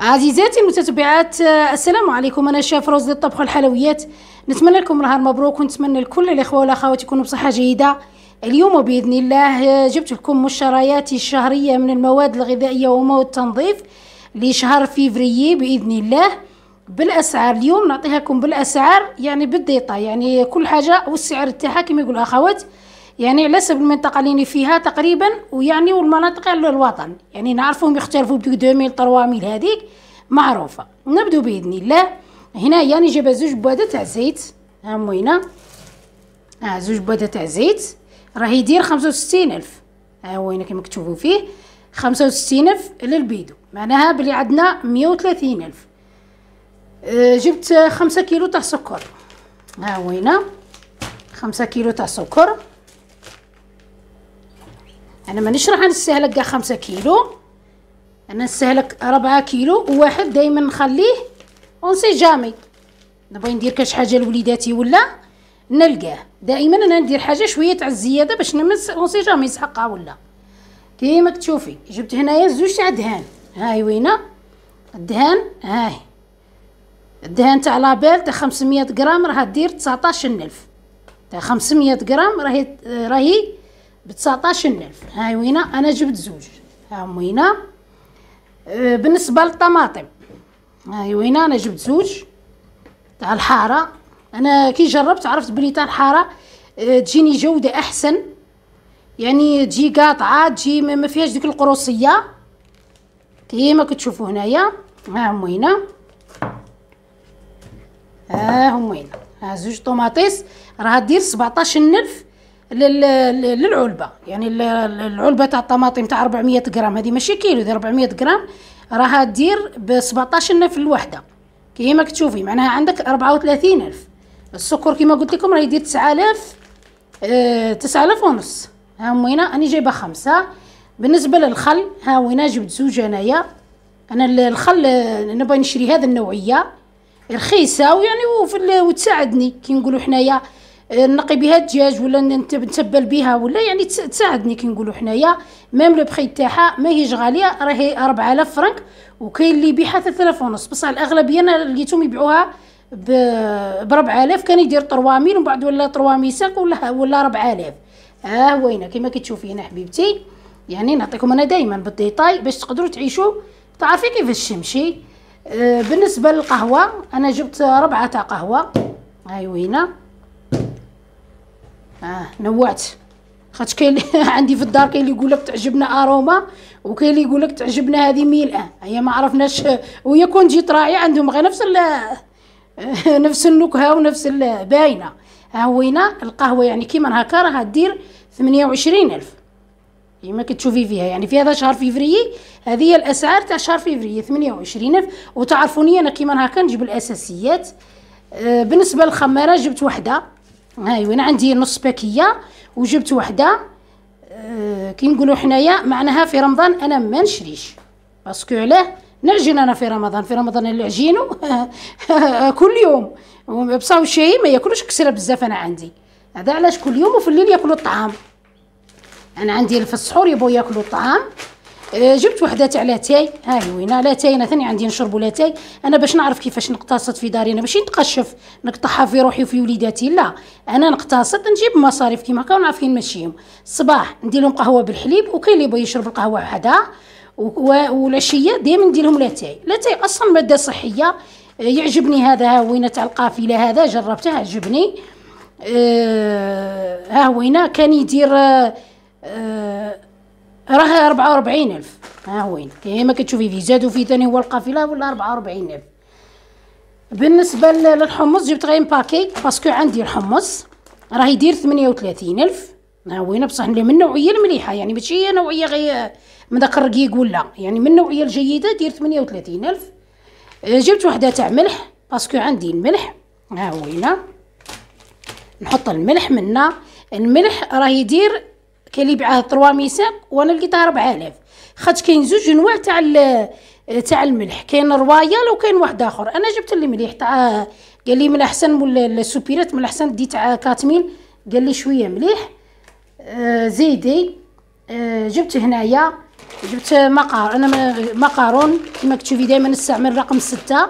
عزيزاتي المتتبعات السلام عليكم انا شاف روز للطبخ والحلويات نتمنى لكم نهار مبروك ونتمنى لكل الاخوه والاخوات يكونوا بصحه جيده اليوم باذن الله جبت لكم مشترياتي الشهريه من المواد الغذائيه ومواد التنظيف لشهر فيفري باذن الله بالاسعار اليوم نعطيها لكم بالاسعار يعني بالديطا يعني كل حاجه والسعر تاعها كما يقول الاخوات يعني على سب المنطقه اللي فيها تقريبا ويعني والمناطق على الوطن يعني نعرفهم يختلفوا بدوك 2000 3000 هذيك معروفه نبدو باذن الله هنا يعني جاب زوج بوادة تاع زيت ها موينه ها زوج بوادة تاع زيت راه يدير خمسة وستين الف ها وين كما كتشوفوا فيه خمسة وستين الف للبيدو معناها بلي عندنا مية وثلاثين الف آه، جبت خمسة كيلو تاع سكر ها هنا خمسة كيلو تاع سكر أنا مانيش راح نستهلك كاع خمسة كيلو أنا نستهلك ربعة كيلو وواحد دايما نخليه اونسي جامي نبغي ندير كاش حاجة لوليداتي ولا نلقاه دائما أنا ندير حاجة شوية تاع الزيادة باش نمس اونسي جامي يسحقها ولا كيما تشوفي جبت هنايا زوج تاع دهان هاي وينه الدهان هاي الدهان تاع لابيل تاع 500 غرام راه دير 19000 تاع 500 غرام راهي راهي ب 19000 هاي وينة أنا جبت زوج ها وينا أه، بالنسبة للطماطم هاي وينة أنا جبت زوج تاع الحارة أنا كي جربت عرفت بلي تاع الحارة أه، تجيني جودة أحسن يعني تجي قاطعة تجي ما فيهاش ديك القروصية كيما كتشوفوا هنايا وينا ها هاهم وينة ها زوج طوماطيس راه دير 17000 للعلبه يعني العلبه تاع الطماطم تاع 400 غرام هذه ماشي كيلو دي 400 غرام راها دير ب 17 في الوحده كيما كتشوفي معناها عندك 34 الف السكر كيما قلت لكم راه يدير 9000 آه 9000 ونص ها هنا انا جايبه خمسه بالنسبه للخل ها هنا جبت زوج انايا انا الخل آه، نبغي نشري هذا النوعيه رخيصه ويعني وفي وتساعدني كي نقولوا حنايا آه، نقي بها الدجاج ولا نتبل بها ولا يعني تساعدني كي نقولوا حنايا ميم لو بري تاعها ماهيش غاليه راهي 4000 فرنك وكاين اللي يبيعها 3000 ونص بصح الاغلبيه انا لقيتهم يبيعوها ب 4000 كان يدير 3000 ومن بعد ولا 3500 ولا ولا 4000 ها آه وينه كما كتشوفي هنا حبيبتي يعني نعطيكم انا دائما بالديتاي باش تقدروا تعيشوا تعرفي كيفاش تمشي آه بالنسبه للقهوه انا جبت ربعه تاع قهوه هاي وينا اه نوعت خاطش كاين عندي في الدار كاين اللي يقول لك تعجبنا اروما وكاين اللي يقول لك تعجبنا هذه اه هي ما عرفناش وهي كون جيت راعي عندهم غير نفس نفس النكهه ونفس باينه ها هوينا القهوه يعني كيما هكا راها دير 28000 كيما كتشوفي فيها يعني في هذا شهر فيفري هذه هي الاسعار تاع شهر فيفري 28000 وتعرفوني انا كيما هكا نجيب الاساسيات آه، بالنسبه للخماره جبت وحده هاي أيوة، وانا عندي نص باكيه وجبت وحده أه كي نقولوا حنايا معناها في رمضان انا ما نشريش باسكو علاه نعجن انا في رمضان في رمضان اللي عجينو كل يوم بصاو شيء ما ياكلوش كسره بزاف انا عندي هذا علاش كل يوم وفي الليل ياكلوا الطعام انا عندي في السحور يبغوا ياكلوا الطعام آه، جبت وحده تاع لاتاي هاي وينها لاتاي انا ثاني عندي نشرب لاتاي انا باش نعرف كيفاش نقتصد في داري انا ماشي نتقشف نقطعها في روحي وفي وليداتي لا انا نقتصد نجيب مصاريف كيما هكا ونعرف فين نمشيهم الصباح ندير لهم قهوه بالحليب وكاين اللي يبغى يشرب القهوه وحدها والعشيه دائما ندير لهم لاتاي لاتاي اصلا ماده صحيه آه، يعجبني هذا ها هو تاع القافله هذا جربته عجبني أه ها هو كان يدير أه, آه، راه 44000 ها هو ما كتشوفي في زادو فيه ثاني هو القافله ولا 44000 بالنسبه للحمص جبت غير باكي باسكو عندي الحمص راه يدير 38000 ها هو بصح اللي من النوعيه المليحه يعني ماشي نوعيه غير من داك الرقيق ولا يعني من النوعيه الجيده دير 38000 آه، جبت وحده تاع ملح باسكو عندي الملح ها هو نحط الملح منا الملح راه يدير كاين اللي باعاه 300 وانا لقيتها 4000 خاطش كاين زوج انواع تاع تاع الملح كاين رويال وكاين واحد اخر انا جبت اللي مليح تاع قال لي من الاحسن السوبيرات من الاحسن دي تاع كاتميل قال لي شويه مليح آه، زيدي آه، جبت هنايا جبت مقار انا مقارون كما كتشوفي دائما نستعمل رقم ستة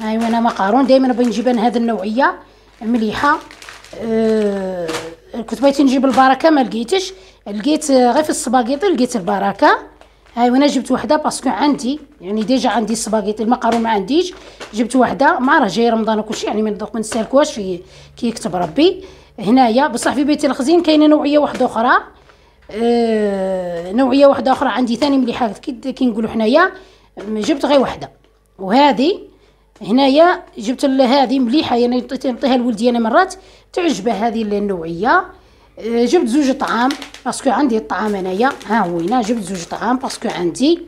هاي وانا مقارون دائما بنجيب هذه النوعيه مليحه آه كنت بغيت نجيب البركه ما لقيتش لقيت آه، غير في السباغيطي لقيت البركه هاي وانا جبت وحده باسكو عندي يعني ديجا عندي السباغيطي المقرون ما عنديش جبت وحده ما راه جاي رمضان وكلشي يعني ما نستهلكوهاش في كي يكتب ربي هنايا بصح في بيتي الخزين كاينه نوعيه واحده اخرى آه نوعيه واحده اخرى عندي ثاني مليحه كي نقولوا حنايا جبت غير وحده وهذه هنايا جبت هذه مليحه يعني نعطيها لولدي انا مرات تعجبه هذه النوعيه آه، جبت زوج طعام باسكو عندي الطعام انايا ها هو هنا جبت زوج طعام باسكو عندي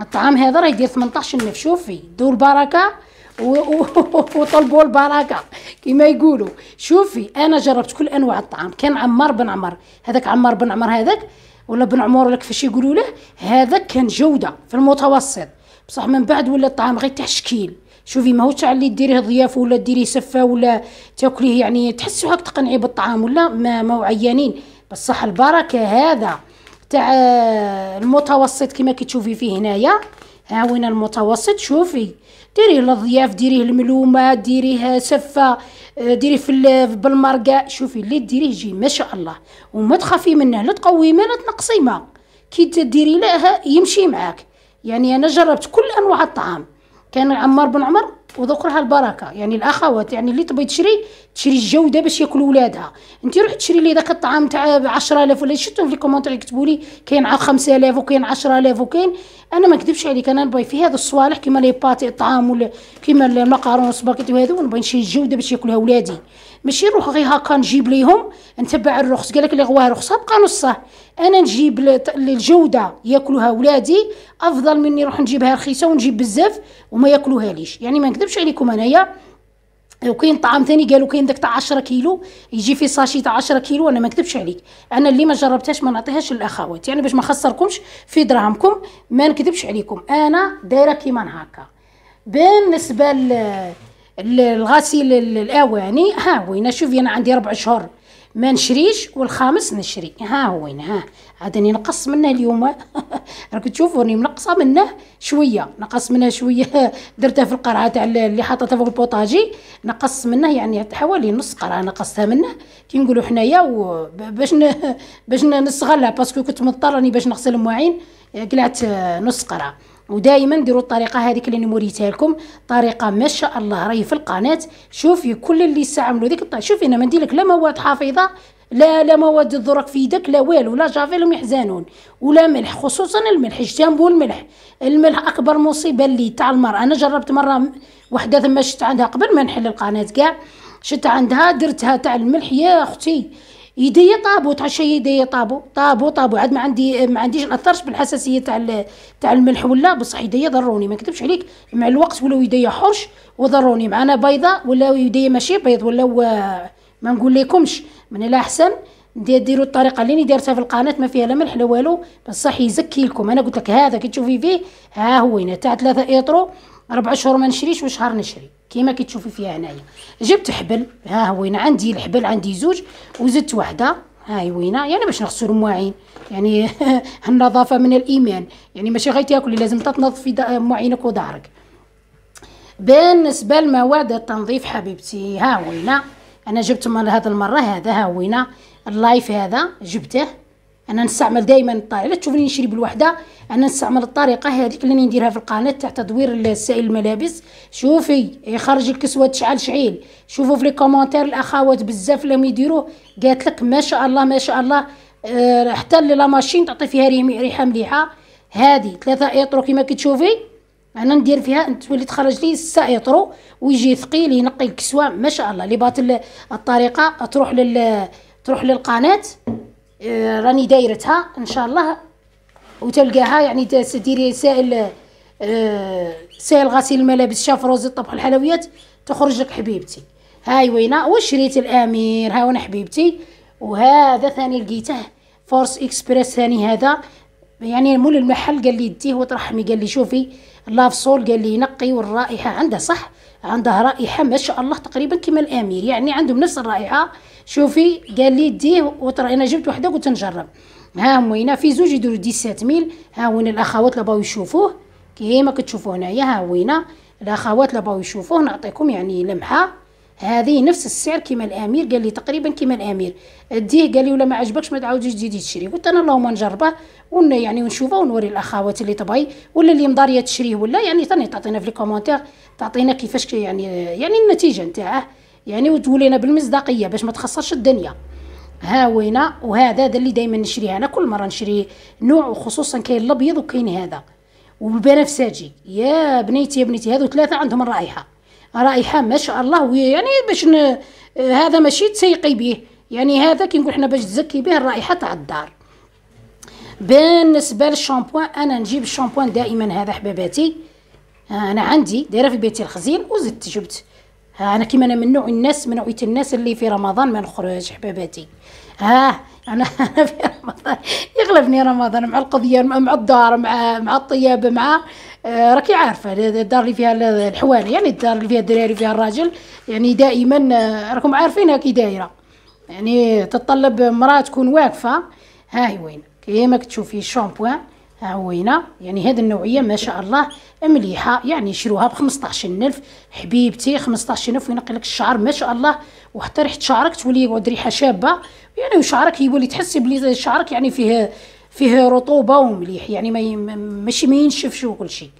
الطعام هذا راه يدير 18 نف شوفي دو البركه وطلبوا البركه كما يقولوا شوفي انا جربت كل انواع الطعام كان عمار بن عمر هذاك عمار بن عمر هذاك ولا بن عمر ولا كيفاش يقولوا له هذاك كان جوده في المتوسط بصح من بعد ولا الطعام غير تحشكيل شوفي ماهوش على اللي ديريه ضياف ولا ديريه سفه ولا تاكليه يعني تحسوا هاك تقنعي بالطعام ولا ما ماهو عيانين بصح البركه هذا تاع المتوسط كما كتشوفي فيه هنايا ها وين المتوسط شوفي ديريه للضياف ديريه الملومه ديريه سفه ديريه في بالمرقه شوفي اللي ديريه يجي ما شاء الله وما تخافي منه لا تقوي ما لا تنقصي ما كي تديري له يمشي معاك يعني انا جربت كل انواع الطعام كان عمار بن عمر وذكرها البركه يعني الاخوات يعني اللي تبغي تشري تشري الجوده باش ياكلوا ولادها انت روحي تشري لي داك الطعام تاع 10000 ولا شفتهم في لي يكتبوا لي كاين 5000 وكاين 10000 وكاين انا ما نكذبش عليك انا نبغي في هذا الصوالح كيما لي باتي الطعام ولا كيما المقارون والسباكيتي وهذو نبغي نشري الجوده باش ياكلها ولادي ماشي نروح غير هاكا نجيب ليهم نتبع الرخص قال لك اللي غواه رخصه بقى نصه انا نجيب الجوده ياكلوها ولادي افضل مني نروح نجيبها رخيصه ونجيب بزاف وما ياكلوها ليش يعني ما نكذبش عليكم انايا وكاين طعام ثاني قالوا كاين داك تاع 10 كيلو يجي في ساشي تاع 10 كيلو انا ما نكذبش عليك انا اللي ما جربتهاش ما نعطيهاش للاخوات يعني باش ما خسركمش في دراهمكم ما نكذبش عليكم انا دايره كيما هكا بالنسبه ل الغسيل الاواني ها وين شوفي انا عندي ربع شهور ما نشريش والخامس نشري ها هو وين ها عادني نقص منه اليوم راك تشوفوا راني منقصه منه شويه نقص منه شويه درتها في القرعه تاع اللي حطيتها في البوطاجي نقص منه يعني حوالي نص قرعه نقصتها منه كي نقولوا حنايا باش باش نستغلها باسكو كنت اني باش نغسل المواعين قلعت نص قرعه ودائما ديروا الطريقه هذيك اللي موريتها لكم طريقه ما شاء الله راهي في القناه شوفي كل اللي استعملوا ديك الطريقه شوفي انا ما نديرلك لا مواد حافظه لا لا مواد تضرك في يدك لا والو لا جافيل يحزنون ولا ملح خصوصا الملح اجتنبوا الملح الملح اكبر مصيبه اللي تاع المراه انا جربت مره وحده ثم شت عندها قبل ما نحل القناه كاع شت عندها درتها تاع الملح يا اختي يدي طابو تاع الشاي يدي طابو طابو طابو عاد ما عندي ما عنديش ناثرش بالحساسيه تاع تاع الملح ولا بصح يدي ضروني ما نكذبش عليك مع الوقت ولاو يدي حرش وضروني معنا بيضه ولاو يدي ماشي بيض ولاو ما نقول لكمش من الاحسن ديروا الطريقه اللي دارتها في القناه ما فيها لا ملح لا والو بصح يزكي لكم انا قلت لك هذا كي تشوفي فيه ها هو هنا تاع ثلاثة ايترو ربع شهور ما نشريش وشهر نشري كيما كتشوفي فيها هنايا جبت حبل ها هو هنا عندي الحبل عندي زوج وزدت وحده هاي وينا يعني باش نغسلو المواعين يعني النظافه من الايمان يعني ماشي غير تاكلي لازم تتنظفي مواعينك ودارك بالنسبه لمواد التنظيف حبيبتي ها وينا انا جبت من هذا المره هذا ها وينا اللايف هذا جبته انا نستعمل دائما الطريقه لا تشوفني نشري بالوحده انا نستعمل الطريقه هذيك اللي نديرها في القناه تاع تدوير السائل الملابس شوفي يخرج الكسوه تشعل شعيل شوفوا في لي كومونتير الاخوات بزاف اللي يديروه قالت لك ما شاء الله ما شاء الله أه حتى لا ماشين تعطي فيها ريحه مليحه هذه ثلاثة ايطرو كما كتشوفي انا ندير فيها تولي تخرج لي ستة ويجي ثقيل ينقي الكسوه ما شاء الله اللي بات الطريقه تروح لل تروح للقناه آه، راني دايرتها ان شاء الله وتلقاها يعني تديري سائل آه، سائل غسيل الملابس شافروز الطبخ الحلويات تخرج لك حبيبتي هاي وينه وشريت الامير ها وانا حبيبتي وهذا ثاني لقيته فورس اكسبريس ثاني هذا يعني مول المحل قال لي ديه وطرحمي قال لي شوفي لافصول قال لي نقي والرائحه عنده صح عنده رائحه ما شاء الله تقريبا كما الامير يعني عندهم نفس الرائحه شوفي قال لي ديه وطر انا جبت وحده قلت نجرب ها هوينا في زوج يديروا 17000 ها وين الاخوات اللي باو يشوفوه كيما كتشوفوا هنايا ها وينه الاخوات اللي باو يشوفوه نعطيكم يعني لمحه هذه نفس السعر كيما الامير قال لي تقريبا كيما الامير ديه قال لي ولا ما عجبكش ما تعاودش تجي تشري قلت انا اللهم نجربه ون يعني ونشوفه ونوري الاخوات اللي طبعي ولا اللي مضاريه تشريه ولا يعني ثاني تعطينا في لي كومونتير تعطينا كيفاش يعني يعني النتيجه نتاعه يعني وتولينا بالمصداقيه باش ما تخسرش الدنيا ها وينا وهذا دا اللي دائما نشريه انا كل مره نشري نوع وخصوصا كاين الابيض وكاين هذا والبنفسجي يا بنيتي يا بنيتي هذو ثلاثه عندهم الرائحه رائحه ما شاء الله يعني باش ن... هذا ماشي تسيقي به يعني هذا كي نقول حنا باش تزكي به الرائحه تاع الدار بالنسبه للشامبوان انا نجيب الشامبوان دائما هذا حباباتي آه، انا عندي دايره في بيتي الخزين وزدت جبت آه، انا كيما انا من نوع الناس من نوعيه الناس اللي في رمضان ما نخرج حباباتي ها آه، انا في رمضان يغلبني رمضان مع القضيه مع الدار مع مع الطيابه مع آه راكي عارفه الدار اللي فيها الحوانه يعني الدار اللي فيها الدراري فيها الراجل يعني دائما آه، راكم عارفينها كي دايره يعني تتطلب مراه تكون واقفه هاي وين كيما كتشوفي الشامبوان هوينا يعني هاد النوعيه ما شاء الله مليحه يعني شروها ب الف حبيبتي الف وينقي لك الشعر ما شاء الله وحتى ريحه شعرك تولي يقعد ريحه شابه يعني وشعرك يولي تحسي بلي شعرك يعني فيه فيه رطوبه ومليح يعني ما ماشي ما ينشفش وكل شيء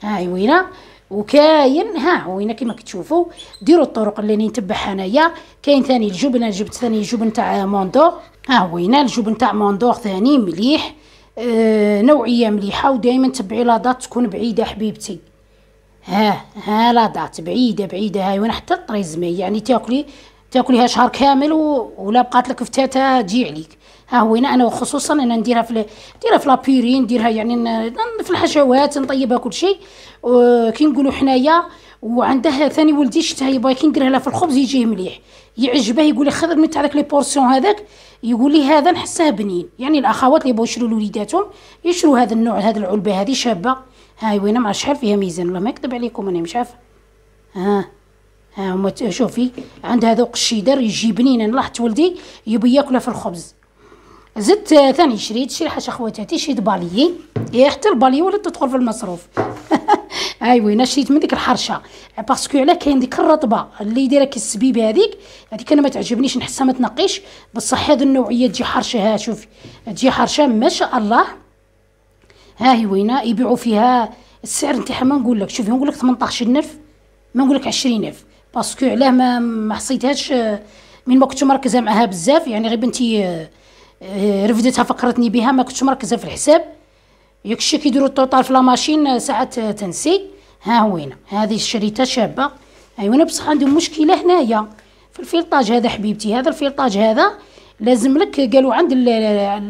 هاي وينه وكاين ها وين كما كتشوفوا ديروا الطرق اللي نتبعها انايا كاين ثاني الجبنه جبت ثاني الجبن تاع موندور ها هو الجبن تاع موندور ثاني مليح آه، نوعيه مليحه ودائما تبعي لادات تكون بعيده حبيبتي ها ها لادات بعيده بعيده هاي وين حتى الطريزمي يعني تاكلي تاكليها شهر كامل و... ولا بقات لك فتاته تجي عليك ها هو هنا انا وخصوصا انا نديرها في نديرها في لابيري نديرها يعني في الحشوات نطيبها كل شيء كي نقولوا حنايا وعندها ثاني ولدي شتها يبغى كي نديرها لها في الخبز يجيه مليح يعجبه يقول لي خضر من تاع داك لي بورسيون هذاك يقول لي هذا نحسه بنين يعني الاخوات اللي يبغوا يشرو لوليداتهم يشرو هذا النوع هذا العلبه هذه شابه هاي وين مع شحال فيها ميزان والله ما يكذب عليكم انا مش عارفه ها ها هما شوفي عندها ذوق الشيدر يجي بنين انا لاحظت ولدي يبي ياكله في الخبز زدت آه، ثاني شريت شي حاجه خواتاتي شريت باليي إيه، حتى الباليي ولا تدخل في المصروف ايوا انا شريت من ديك الحرشه باسكو علاه كاين ديك الرطبه اللي دايره كي السبيب هذيك هذيك انا ما تعجبنيش نحسها ما تنقيش بصح هذه النوعيه تجي حرشه ها شوفي تجي حرشه ما شاء الله ها هي وينه يبيعوا فيها السعر نتاعها ما نقول لك شوفي نقول لك الف ما نقول لك الف باسكو علاه ما ما حصيتهاش آه، من ما كنتش مركزه معها بزاف يعني غير بنتي آه، آه، رفدتها فكرتني بها ما كنتش مركزه في الحساب ياك الشي كيديروا الطوطال في لاماشين ساعات تنسي ها هوينا هذه الشريطه شابه ايوه بصح عندهم مشكله هنايا في الفلطاج هذا حبيبتي هذا الفلطاج هذا لازم لك قالوا عند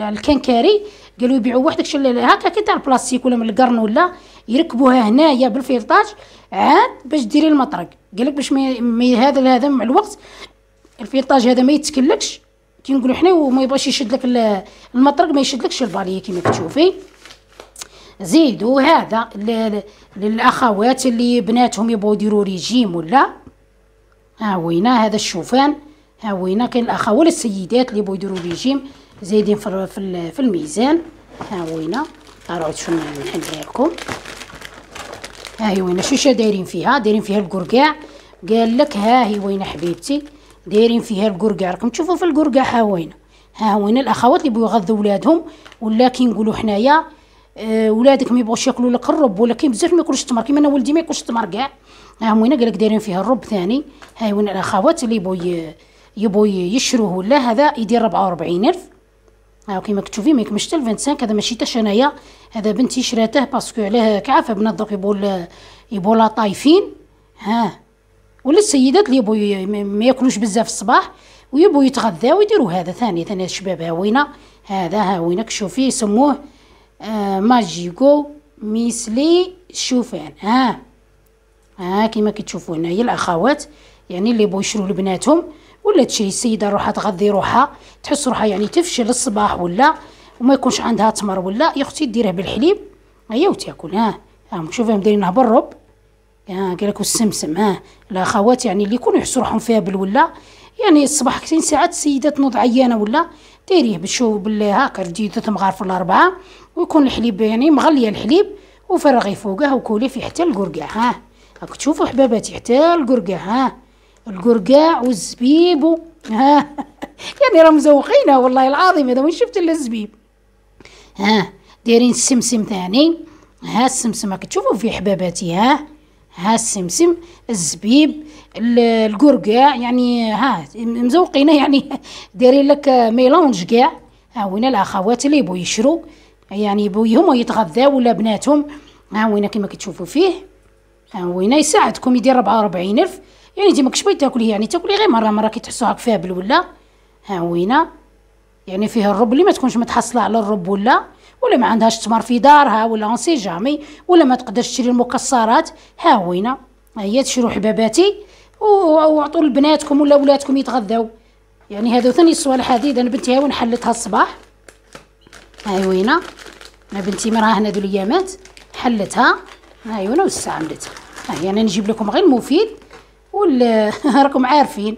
الكنكاري قالوا يبيعوا وحدك شل هكا كي تاع البلاستيك ولا من القرن ولا يركبوها هنايا بالفلطاج عاد باش ديري المطرق قال لك باش مي هذا هذا مع الوقت الفلطاج هذا ما يتكلكش كي نقولوا حنا وما يبغاش يشد لك المطرق ما يشدلكش الباليه كيما تشوفي زيدوا هذا للاخوات اللي بناتهم يبغوا يديروا ريجيم ولا ها وينا هذا الشوفان ها وينا كاين الاخوات السيدات اللي يبغوا يديروا ريجيم زايدين في في الميزان ها وينا راهو شنو نحل لكم ها هي وين شو دايرين فيها دايرين فيها القرقاع قال لك ها هي وين حبيبتي دايرين فيها القرقاع راكم تشوفوا في القرقاع ها وين ها وين الاخوات اللي بغوا يغذوا ولادهم ولا كي نقولوا حنايا آه، ولادك ما يبغوش ياكلوا لك الرب ولا كاين بزاف ما ياكلوش التمر كيما انا ولدي ما ياكلش التمر كاع ها هما قالك دايرين فيها الرب ثاني ها وين الاخوات اللي يبغوا يبغوا يشروه ولا هذا يدير 44000 ها كيما كتشوفي ما يكملش حتى 25 هذا ماشي تاش انايا هذا بنتي شراته باسكو علاه كعافه بنات دوك يبغوا يبغوا لا طايفين ها ولا السيدات اللي يبغوا ما ياكلوش بزاف الصباح ويبغوا يتغذاو ويديروا هذا ثاني ثاني الشباب وينه هذا ها وينك شوفي يسموه آه ماجيكو ميسلي شوفان ها ها كيما كتشوفوا هنايا الاخوات يعني اللي بغوا يشرو لبناتهم ولا تشري السيده روحها تغذي روحها تحس روحها يعني تفشل الصباح ولا وما يكونش عندها تمر ولا يا اختي ديرها بالحليب هيا وتاكل ها ها شوفي مديرينها بالرب ها قالك والسمسم ها الاخوات يعني اللي يكونوا يحسوا روحهم فيها بالولا يعني الصباح كثير ساعات السيدات نوض عيانه ولا ديريه بالشو باللي هاكر جيدتهم في الاربعه ويكون الحليب يعني مغليه الحليب وفرغي فوقه وكولي فيه حتى القرقع ها راك تشوفوا حباباتي حتى القرقع ها القرقاع والزبيب ها يعني راه مزوقينها والله العظيم هذا وين شفت الا الزبيب ها دايرين السمسم ثاني ها السمسم راك تشوفوا فيه حباباتي ها ها السمسم الزبيب القرق يعني ها مزوقينه يعني دايرين لك ميلونج كاع ها وين الاخوات اللي بو يشرو يعني بويهم يتغذاو ولا بناتهم ها وين كما كتشوفوا فيه ها وين يساعدكم يدير 44 الف يعني ديما ماكش باغي يعني تاكليه غير مره مره كي تحسوا هاك فابل ولا ها وين يعني فيه الرب اللي ما تكونش متحصله على الرب ولا ولا ما عندهاش تمر في دارها ولا اونسي جامي ولا ما تقدرش تشري المكسرات ها وين هي تشرو حباباتي وعطوا لبناتكم ولا ولادكم يتغذاو يعني هذو ثاني الصوالح هذه انا بنتي هاو حلتها الصباح هاي وينا انا بنتي مراه هنا ذو الايامات حلتها هاي وينه واستعملتها هاي انا نجيب لكم غير المفيد ولا راكم عارفين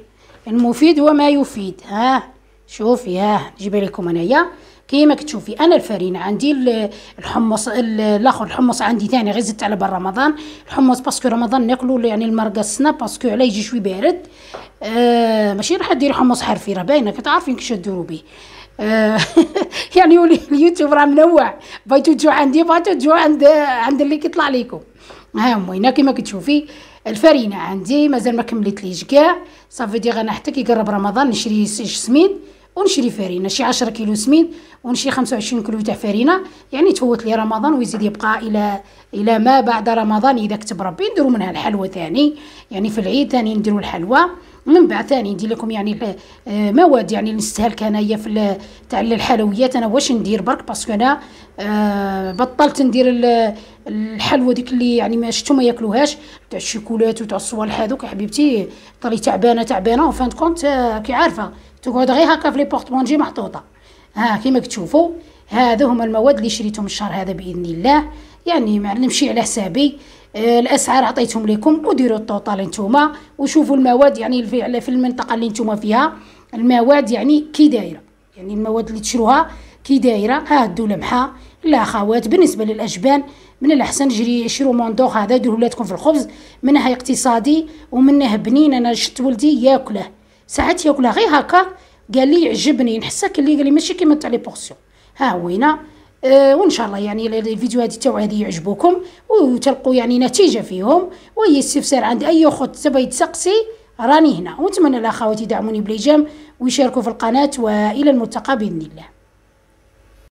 المفيد وما يفيد ها شوفي ها نجيب لكم انايا كيما كتشوفي انا الفرينه عندي الحمص الاخر الحمص عندي ثاني غير زدت على برا رمضان الحمص باسكو رمضان ناكلو يعني المرقصنا باسكو علاه يجي شوي بارد آه ماشي راح ديري حمص حرفي راه باينه كتعرفين كيش ديرو بيه آه، يعني يولي اليوتيوب راه منوع بغيتو تجو عندي بغيتو تجو عند عند اللي كيطلع ليكم ها موينه كيما كتشوفي الفرينه عندي مازال ما كملتليش كاع صافي دي غنحتك حتى كيقرب رمضان نشري سميد ونشري فرينه شي 10 كيلو سمين ونشري 25 كيلو تاع فرينه يعني تفوت لي رمضان ويزيد يبقى الى الى ما بعد رمضان اذا كتب ربي نديروا منها الحلوى ثاني يعني في العيد ثاني نديروا الحلوى من بعد ثاني ندير لكم يعني آه، مواد يعني نستهلك انايا في تاع الحلويات انا واش ندير برك باسكو انا آه، بطلت ندير الحلوى ديك اللي يعني ما شفتو ما ياكلوهاش تاع الشيكولات وتاع الصوالح هذوك حبيبتي طري تعبانه تعبانه وفانت كونت كي عارفه تقعد غير هكا في لي بورتمونجي محطوطه ها كيما كتشوفوا هذو هما المواد اللي شريتهم الشهر هذا باذن الله يعني ما نمشي على حسابي آه، الاسعار عطيتهم لكم وديروا الطوطال نتوما وشوفوا المواد يعني في المنطقه اللي نتوما فيها المواد يعني كي دايره يعني المواد اللي تشروها كي دايره ها لمحه لا خوات بالنسبه للاجبان من الاحسن جري شرو موندوغ هذا ديروا ولادكم في الخبز منها اقتصادي ومنها بنين انا شفت ولدي ياكله ساعات ياكلها غير هكا قال لي عجبني نحسك اللي قال لي ماشي كيما تاع لي بورسيون ها هوينا آه وان شاء الله يعني الفيديو هذه تاعو هذه يعجبوكم وتلقوا يعني نتيجه فيهم واي استفسار عند اي اخت تبغي يتسقسي راني هنا ونتمنى الاخوات يدعموني بلي جيم ويشاركوا في القناه والى الملتقى باذن الله